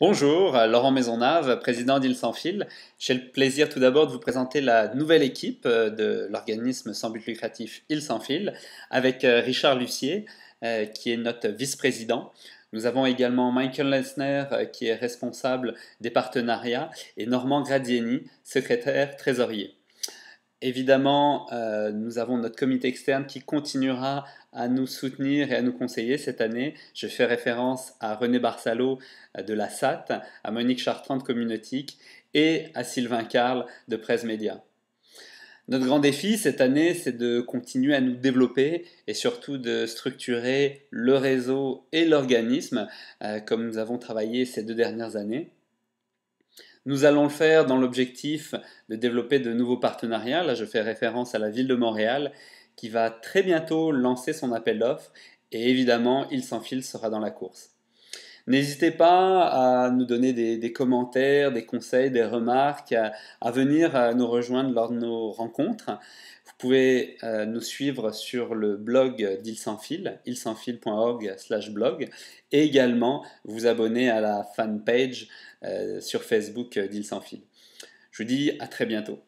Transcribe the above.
Bonjour, euh, Laurent Maisonnave, président d'Ile sans fil. J'ai le plaisir tout d'abord de vous présenter la nouvelle équipe euh, de l'organisme sans but lucratif Ile sans fil avec euh, Richard Lucier, qui est notre vice-président. Nous avons également Michael Lesner, qui est responsable des partenariats, et Normand Gradieni, secrétaire trésorier. Évidemment, euh, nous avons notre comité externe qui continuera à nous soutenir et à nous conseiller cette année. Je fais référence à René Barsalot euh, de la SAT, à Monique Chartrand de Communautique et à Sylvain Carl de Presse Média. Notre grand défi cette année, c'est de continuer à nous développer et surtout de structurer le réseau et l'organisme euh, comme nous avons travaillé ces deux dernières années. Nous allons le faire dans l'objectif de développer de nouveaux partenariats. Là, je fais référence à la ville de Montréal qui va très bientôt lancer son appel d'offres et évidemment, Il s'enfile sera dans la course. N'hésitez pas à nous donner des, commentaires, des conseils, des remarques, à, venir nous rejoindre lors de nos rencontres. Vous pouvez euh, nous suivre sur le blog d'Il sans fil, ilsansfil.org slash blog, et également vous abonner à la fanpage page euh, sur Facebook d'Il sans fil. Je vous dis à très bientôt.